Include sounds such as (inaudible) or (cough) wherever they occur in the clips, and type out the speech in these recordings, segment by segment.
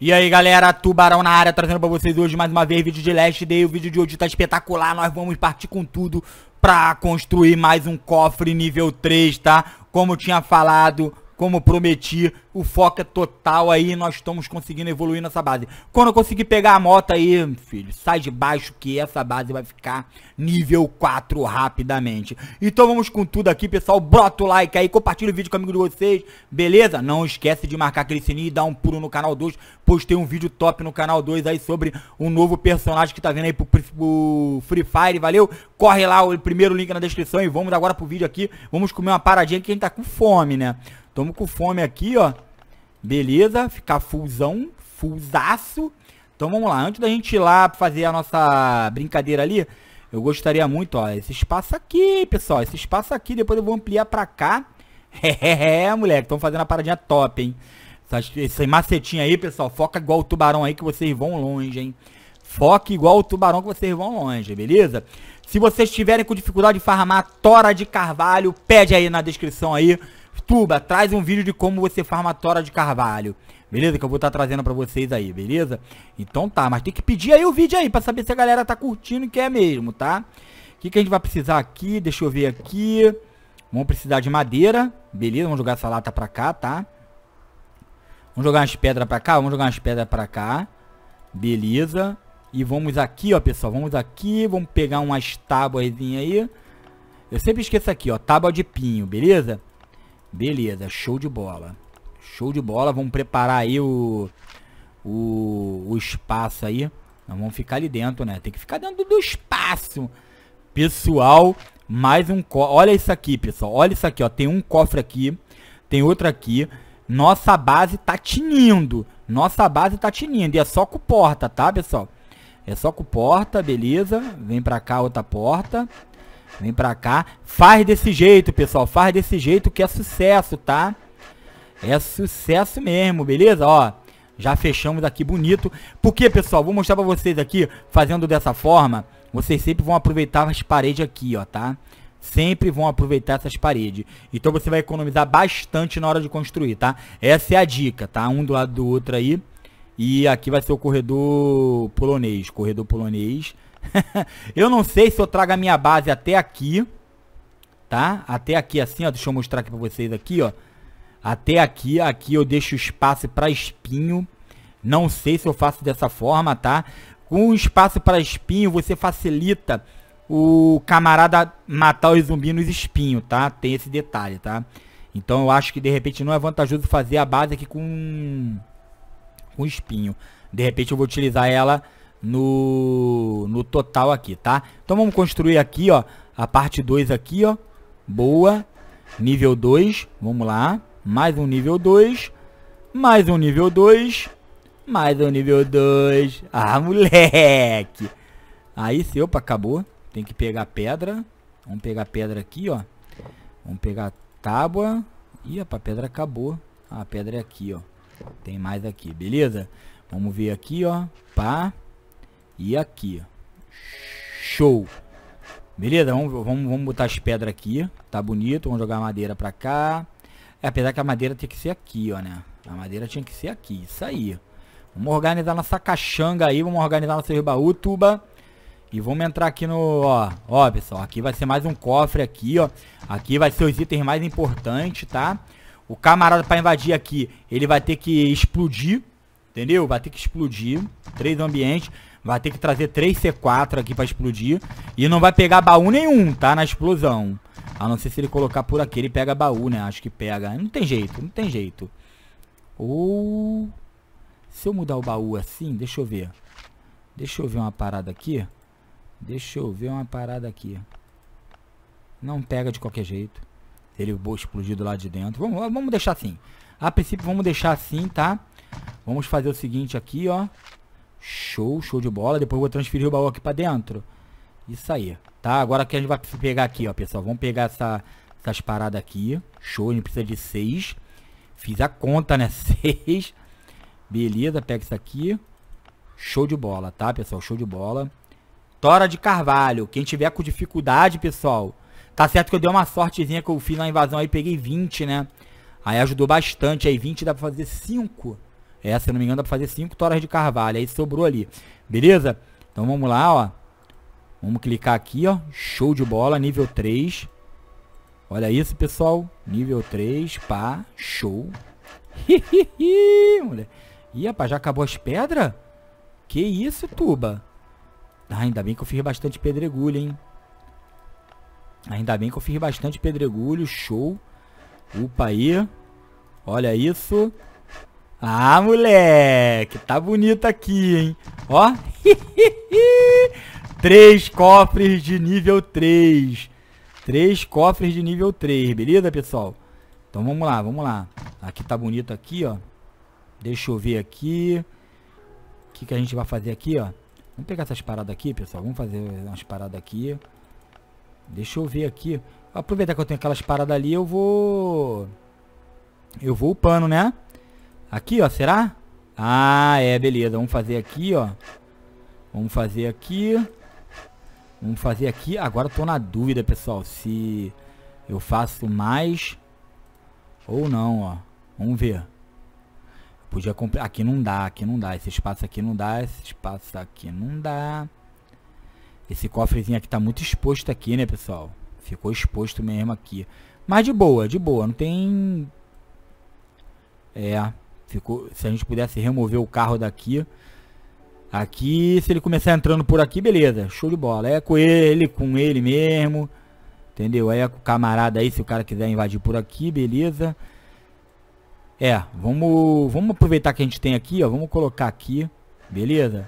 E aí galera, Tubarão na área, trazendo pra vocês hoje mais uma vez vídeo de Last Day, o vídeo de hoje tá espetacular, nós vamos partir com tudo pra construir mais um cofre nível 3, tá? Como eu tinha falado, como prometi, o foco é total aí, nós estamos conseguindo evoluir nessa base. Quando eu conseguir pegar a moto aí, filho, sai de baixo que essa base vai ficar nível 4 rapidamente. Então vamos com tudo aqui, pessoal, Bota o like aí, compartilha o vídeo com o amigo de vocês, beleza? Não esquece de marcar aquele sininho e dar um pulo no canal 2, postei um vídeo top no canal 2 aí sobre um novo personagem que tá vendo aí pro, pro Free Fire, valeu? Corre lá, o primeiro link na descrição e vamos agora pro vídeo aqui, vamos comer uma paradinha que a gente tá com fome, né? Tamo com fome aqui, ó. Beleza, ficar fullzão, fusaço. Então vamos lá, antes da gente ir lá fazer a nossa brincadeira ali, eu gostaria muito, ó, esse espaço aqui, pessoal, esse espaço aqui, depois eu vou ampliar pra cá. (laughs) É, moleque, estão fazendo a paradinha top, hein? Essas, essas macetinhas aí, pessoal, foca igual o tubarão aí que vocês vão longe, hein? Foca igual o tubarão que vocês vão longe, beleza? Se vocês tiverem com dificuldade de farmar tora de carvalho, pede aí na descrição aí Tuba, traz um vídeo de como você farma tora de carvalho. Beleza? Que eu vou estar tá trazendo pra vocês aí, beleza? Então tá, mas tem que pedir aí o vídeo aí pra saber se a galera tá curtindo e quer mesmo, tá? O que, que a gente vai precisar aqui? Deixa eu ver aqui. Vamos precisar de madeira, beleza? Vamos jogar essa lata pra cá, tá? Vamos jogar umas pedras pra cá, vamos jogar umas pedras pra cá. Beleza. E vamos aqui, ó, pessoal. Vamos aqui, vamos pegar umas tábuas aí. Eu sempre esqueço aqui, ó, tábua de pinho, beleza? Beleza, show de bola. Show de bola, vamos preparar aí o, o, o espaço aí. Nós vamos ficar ali dentro, né? Tem que ficar dentro do espaço. Pessoal, mais um cofre. Olha isso aqui, pessoal. Olha isso aqui, ó. Tem um cofre aqui, tem outro aqui. Nossa base tá tinindo. Nossa base tá tinindo. E é só com porta, tá, pessoal? É só com porta, beleza. Vem pra cá outra porta. Vem pra cá. Faz desse jeito, pessoal. Faz desse jeito que é sucesso, tá? É sucesso mesmo, beleza? Ó, já fechamos aqui bonito. Porque, pessoal, vou mostrar pra vocês aqui, fazendo dessa forma, vocês sempre vão aproveitar as paredes aqui, ó, tá? Sempre vão aproveitar essas paredes. Então você vai economizar bastante na hora de construir, tá? Essa é a dica, tá? Um do lado do outro aí. E aqui vai ser o corredor polonês. Corredor polonês. (laughs) eu não sei se eu trago a minha base até aqui, tá? Até aqui assim, ó. Deixa eu mostrar aqui pra vocês aqui, ó. Até aqui, aqui eu deixo espaço para espinho. Não sei se eu faço dessa forma, tá? Com um espaço para espinho, você facilita o camarada matar os zumbis nos espinhos, tá? Tem esse detalhe, tá? Então eu acho que de repente não é vantajoso fazer a base aqui com, com espinho. De repente eu vou utilizar ela no, no total aqui, tá? Então vamos construir aqui, ó, a parte 2 aqui, ó. Boa. Nível 2, vamos lá. Mais um nível 2. Mais um nível 2. Mais um nível 2. Ah, (laughs) moleque. Aí se opa, acabou. Tem que pegar pedra. Vamos pegar pedra aqui, ó. Vamos pegar tábua. Ih, opa, a pedra acabou. Ah, a pedra é aqui, ó. Tem mais aqui, beleza? Vamos ver aqui, ó. Pá. E aqui. Show. Beleza, vamos, vamos, vamos botar as pedras aqui. Tá bonito. Vamos jogar a madeira pra cá. É, apesar que a madeira tem que ser aqui, ó, né? A madeira tinha que ser aqui. Isso aí. Vamos organizar nossa caixanga aí. Vamos organizar nosso baú, tuba. E vamos entrar aqui no, ó, ó, pessoal, aqui vai ser mais um cofre aqui, ó. Aqui vai ser os itens mais importantes, tá? O camarada pra invadir aqui, ele vai ter que explodir, entendeu? Vai ter que explodir, três ambientes. Vai ter que trazer 3 C4 aqui pra explodir. E não vai pegar baú nenhum, tá? Na explosão. A não ser se ele colocar por aqui, ele pega baú, né? Acho que pega. Não tem jeito, não tem jeito. Ou... Se eu mudar o baú assim, deixa eu ver. Deixa eu ver uma parada aqui. Deixa eu ver uma parada aqui. Não pega de qualquer jeito. Ele explodido lá de dentro. Vamos, vamos deixar assim. A princípio, vamos deixar assim, tá? Vamos fazer o seguinte aqui, ó. Show, show de bola. Depois eu vou transferir o baú aqui pra dentro. Isso aí, tá? Agora que a gente vai pegar aqui, ó, pessoal. Vamos pegar essa, essas paradas aqui. Show, a gente precisa de seis. Fiz a conta, né? (laughs) Seis. Beleza, pega isso aqui. Show de bola, tá, pessoal? Show de bola. Tora de Carvalho. Quem tiver com dificuldade, pessoal. Tá certo que eu dei uma sortezinha que eu fiz na invasão aí. Peguei 20, né? Aí ajudou bastante. Aí 20 dá pra fazer 5 essa é, se eu não me engano, dá pra fazer 5 toras de carvalho. Aí sobrou ali. Beleza? Então vamos lá, ó. Vamos clicar aqui, ó. Show de bola, nível 3. Olha isso, pessoal. Nível 3, pá, show. (laughs) mulher. Ih, rapaz, já acabou as pedras? Que isso, tuba? Ah, ainda bem que eu fiz bastante pedregulho, hein? Ainda bem que eu fiz bastante pedregulho, show. Upa aí. Olha isso. Ah, moleque, tá bonito aqui, hein? Ó. (laughs) Três cofres de nível 3. Três cofres de nível 3, beleza, pessoal? Então vamos lá, vamos lá. Aqui tá bonito aqui, ó. Deixa eu ver aqui. O que, que a gente vai fazer aqui, ó. Vamos pegar essas paradas aqui, pessoal. Vamos fazer umas paradas aqui. Deixa eu ver aqui. Aproveitar que eu tenho aquelas paradas ali, eu vou... Eu vou upando, né? Aqui, ó, será? Ah, é, beleza. Vamos fazer aqui, ó. Vamos fazer aqui. Vamos fazer aqui. Agora eu tô na dúvida, pessoal, se eu faço mais ou não, ó. Vamos ver. Eu podia comprar. Aqui não dá, aqui não dá. Esse espaço aqui não dá, esse espaço aqui não dá. Esse cofrezinho aqui tá muito exposto aqui, né, pessoal? Ficou exposto mesmo aqui. Mas de boa, de boa. Não tem... É... Ficou, se a gente pudesse remover o carro daqui. Aqui, se ele começar entrando por aqui, beleza. Show de bola. É com ele, com ele mesmo. Entendeu? Aí é com o camarada aí, se o cara quiser invadir por aqui, beleza. É, vamos, vamos aproveitar que a gente tem aqui, ó. Vamos colocar aqui, beleza?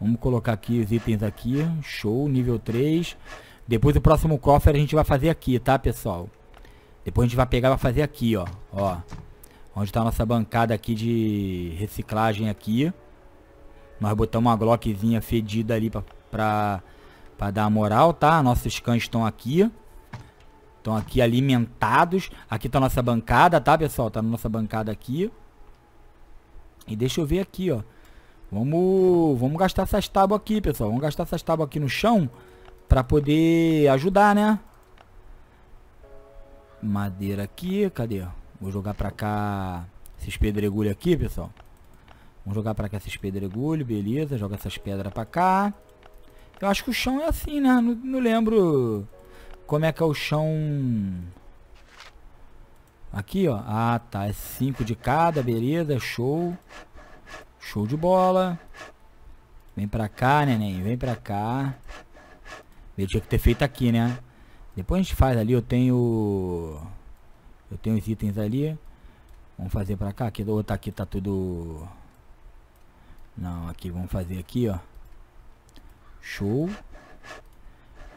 Vamos colocar aqui os itens aqui. Show, nível 3. Depois o próximo cofre a gente vai fazer aqui, tá, pessoal? Depois a gente vai pegar e vai fazer aqui, ó. Ó onde está nossa bancada aqui de reciclagem aqui. Nós botamos uma glockzinha fedida ali para dar moral, tá? Nossos cães estão aqui. Estão aqui alimentados. Aqui está nossa bancada, tá, pessoal? Tá nossa bancada aqui. E deixa eu ver aqui, ó. Vamos, vamos gastar essas tábuas aqui, pessoal. Vamos gastar essas tábuas aqui no chão para poder ajudar, né? Madeira aqui, cadê? Vou jogar pra cá esses pedregulhos aqui, pessoal. Vamos jogar pra cá esses pedregulhos, beleza. Joga essas pedras pra cá. Eu acho que o chão é assim, né? Não, não lembro como é que é o chão... Aqui, ó. Ah, tá. É cinco de cada, beleza. Show. Show de bola. Vem pra cá, neném. Vem pra cá. Eu tinha que ter feito aqui, né? Depois a gente faz ali. Eu tenho... Eu tenho os itens ali. Vamos fazer pra cá. Aqui do outro aqui tá tudo... Não, aqui vamos fazer aqui, ó. Show.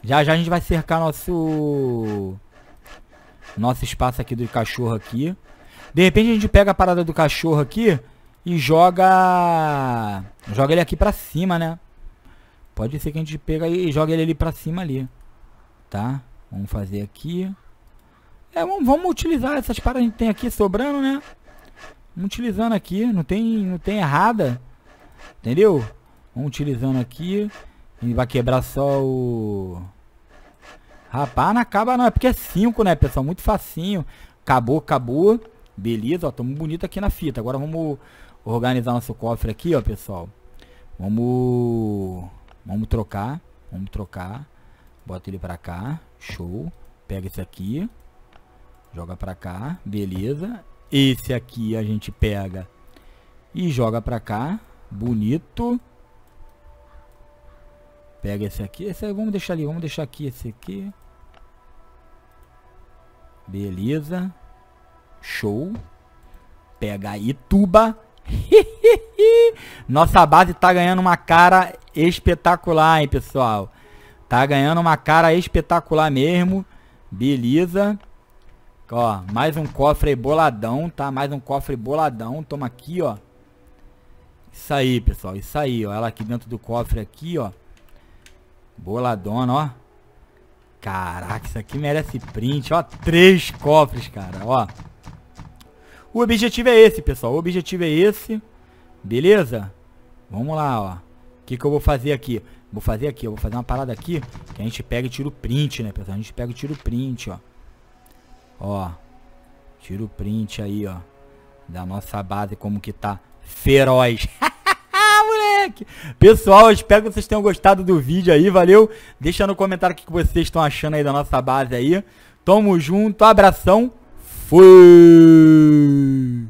Já já a gente vai cercar nosso... Nosso espaço aqui do cachorro aqui. De repente a gente pega a parada do cachorro aqui e joga... Joga ele aqui pra cima, né? Pode ser que a gente pega e joga ele ali pra cima ali. Tá? Vamos fazer aqui. É, vamos utilizar essas paradas que a gente tem aqui sobrando, né? Vamos utilizando aqui, não tem, não tem errada. Entendeu? Vamos utilizando aqui. E vai quebrar só o... Rapaz, não acaba não, é porque é 5, né, pessoal? Muito facinho. Acabou, acabou. Beleza, ó, tamo bonito aqui na fita. Agora vamos organizar nosso cofre aqui, ó, pessoal. Vamos... Vamos trocar. Vamos trocar. Bota ele pra cá. Show. Pega esse aqui. Joga para cá, beleza. Esse aqui a gente pega e joga para cá, bonito. Pega esse aqui, esse aí vamos deixar ali, vamos deixar aqui esse aqui. Beleza. Show. Pega aí, tuba. (laughs) Nossa base tá ganhando uma cara espetacular, hein, pessoal. Tá ganhando uma cara espetacular mesmo. Beleza. Ó, mais um cofre boladão, tá? Mais um cofre boladão. Toma aqui, ó. Isso aí, pessoal. Isso aí, ó. Ela aqui dentro do cofre aqui, ó. Boladona, ó. Caraca, isso aqui merece print, ó. Três cofres, cara, ó. O objetivo é esse, pessoal. O objetivo é esse. Beleza? Vamos lá, ó. O que, que eu vou fazer aqui? Vou fazer aqui, eu vou fazer uma parada aqui. Que a gente pega e tira o print, né, pessoal? A gente pega e tira o print, ó. Ó, tira o print aí, ó. Da nossa base, como que tá feroz. (laughs) moleque! Pessoal, espero que vocês tenham gostado do vídeo aí, valeu? Deixa no comentário o que vocês estão achando aí da nossa base aí. Tamo junto, abração. Fui!